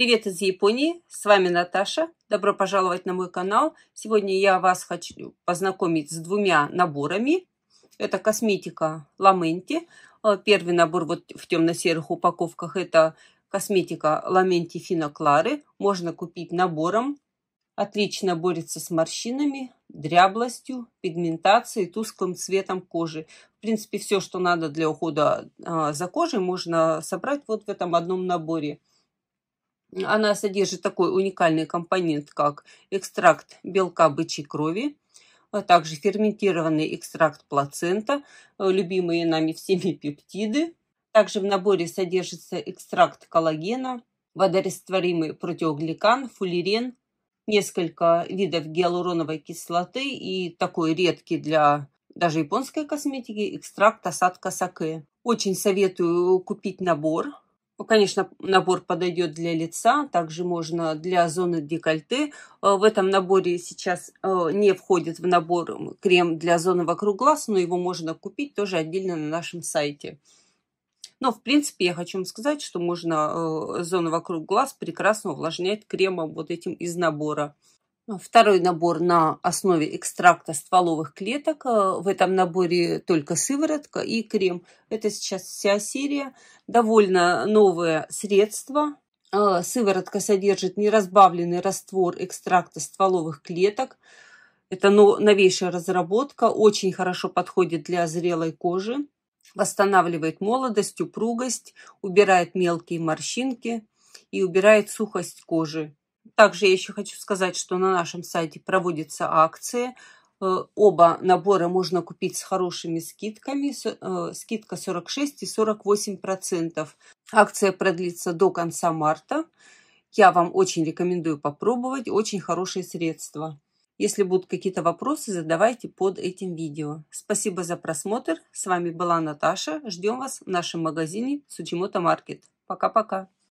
Привет из Японии, с вами Наташа. Добро пожаловать на мой канал. Сегодня я вас хочу познакомить с двумя наборами. Это косметика Ламенти. Э, первый набор вот в темно-серых упаковках – это косметика Ламенти Фина Клары. Можно купить набором. Отлично борется с морщинами, дряблостью, пигментацией, тусклым цветом кожи. В принципе, все, что надо для ухода а, за кожей, можно собрать вот в этом одном наборе – она содержит такой уникальный компонент, как экстракт белка бычьей крови, а также ферментированный экстракт плацента, э, любимые нами всеми пептиды. Также в наборе содержится экстракт коллагена, водорастворимый протеогликан, фуллерен, несколько видов гиалуроновой кислоты и такой редкий для даже японской косметики экстракт осадка саке. Очень советую купить набор. Ну, конечно, набор подойдет для лица, также можно для зоны декольте. Э, в этом наборе сейчас э, не входит в набор крем для зоны вокруг глаз, но его можно купить тоже отдельно на нашем сайте. Но, в принципе, я хочу вам сказать, что можно э, зону вокруг глаз прекрасно увлажнять кремом вот этим из набора. Второй набор на основе экстракта стволовых клеток. Э, в этом наборе только сыворотка и крем. Это сейчас вся серия. Довольно новое средство. Э, сыворотка содержит неразбавленный раствор экстракта стволовых клеток. Это новейшая разработка. Очень хорошо подходит для зрелой кожи. Восстанавливает молодость, упругость, убирает мелкие морщинки и убирает сухость кожи. Также я еще хочу сказать, что на нашем сайте проводятся акции. Э, оба набора можно купить с хорошими скидками. Э, скидка 46 и 48 процентов. Акция продлится до конца марта. Я вам очень рекомендую попробовать. Очень хорошее средство. Если будут какие-то вопросы, задавайте под этим видео. Спасибо за просмотр. С вами была Наташа. Ждем вас в нашем магазине Сучимото Маркет. Пока-пока.